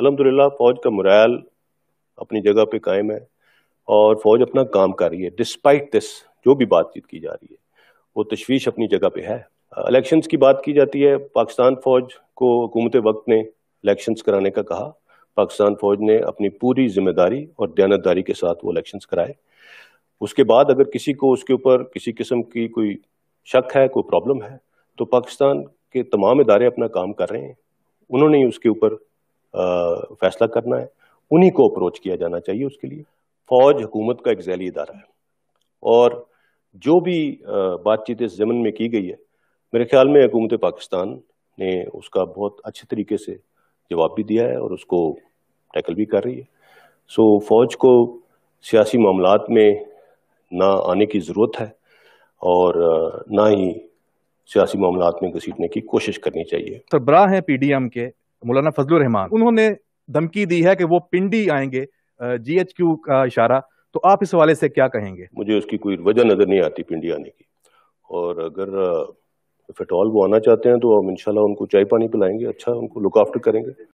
अलहमदिल्ला फ़ौज का मुरैल अपनी जगह पे कायम है और फ़ौज अपना काम कर रही है डिस्पाइट दिस जो भी बातचीत की जा रही है वो तशवीश अपनी जगह पे है इलेक्शंस की बात की जाती है पाकिस्तान फ़ौज को हुकूमत वक्त ने इलेक्शंस कराने का कहा पाकिस्तान फ़ौज ने अपनी पूरी जिम्मेदारी और दयानतदारी के साथ वो इलेक्शंस कराए उसके बाद अगर किसी को उसके ऊपर किसी किस्म की कोई शक है कोई प्रॉब्लम है तो पाकिस्तान के तमाम इदारे अपना काम कर रहे हैं उन्होंने ही उसके ऊपर फैसला करना है उन्हीं को अप्रोच किया जाना चाहिए उसके लिए फौज हुकूमत का एक जैली इदारा है और जो भी बातचीत इस जमन में की गई है मेरे ख्याल में हुकूमत पाकिस्तान ने उसका बहुत अच्छे तरीके से जवाब भी दिया है और उसको टैकल भी कर रही है सो फौज को सियासी मामला में ना आने की ज़रूरत है और ना ही सियासी मामला में घसीटने की कोशिश करनी चाहिए सरबराह तो हैं पी डी एम के मौलाना फजल रहमान उन्होंने धमकी दी है कि वो पिंडी आएंगे जीएचक्यू का इशारा तो आप इस हवाले से क्या कहेंगे मुझे उसकी कोई वजह नजर नहीं आती पिंडी आने की और अगर फिटॉल वो आना चाहते हैं तो हम इनशाला उनको चाय पानी पिलाएंगे अच्छा उनको लुक आफ्टर करेंगे